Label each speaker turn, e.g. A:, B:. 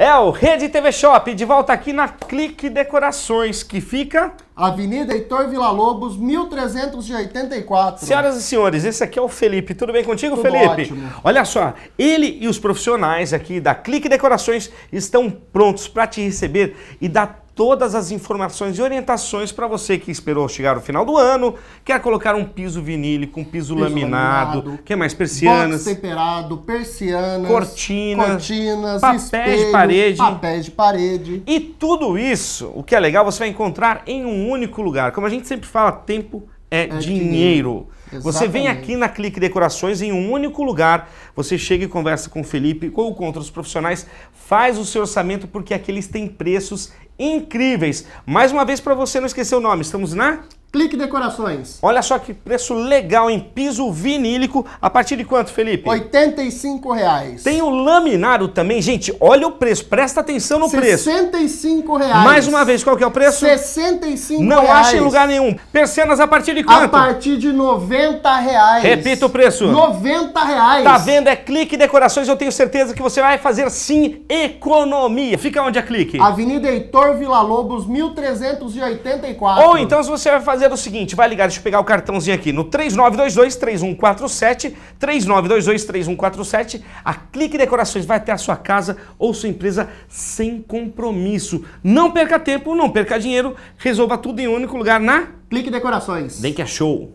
A: É o Rede TV Shop, de volta aqui na Clique Decorações, que fica...
B: Avenida Heitor Vila Lobos, 1384. Senhoras
A: e senhores, esse aqui é o Felipe. Tudo bem contigo, Tudo Felipe? Ótimo. Olha só, ele e os profissionais aqui da Clique Decorações estão prontos para te receber e dar todas as informações e orientações para você que esperou chegar o final do ano, quer colocar um piso vinílico, um piso, piso laminado, laminado, que mais persianas, box
B: temperado, persianas, cortina, cortinas, papéis espelho, de parede, papéis
A: de parede. E tudo isso, o que é legal, você vai encontrar em um único lugar. Como a gente sempre fala, tempo é, é, dinheiro. dinheiro. Você vem aqui na Clique Decorações em um único lugar, você chega e conversa com o Felipe ou com outros profissionais, faz o seu orçamento porque aqui eles têm preços incríveis. Mais uma vez para você não esquecer o nome, estamos na Clique Decorações. Olha só que preço legal em piso vinílico. A partir de quanto, Felipe? R$ reais. Tem o laminado também. Gente, olha o preço. Presta atenção no
B: 65 preço. R$ reais. Mais uma
A: vez, qual que é o preço? R$
B: 65 Não reais. acha em lugar
A: nenhum. Percenas a partir de quanto? A partir
B: de R$ reais. Repita o preço.
A: R$
B: reais. Tá vendo?
A: É Clique Decorações. Eu tenho certeza que você vai fazer sim economia. Fica onde é Clique?
B: Avenida Heitor Vila Lobos, 1384. Ou então
A: se você vai fazer fazer o seguinte, vai ligar, deixa eu pegar o cartãozinho aqui, no 3922-3147, 3922-3147, a Clique Decorações vai até a sua casa ou sua empresa sem compromisso. Não perca tempo, não perca dinheiro, resolva tudo em um único lugar na... Clique Decorações. Vem que é show!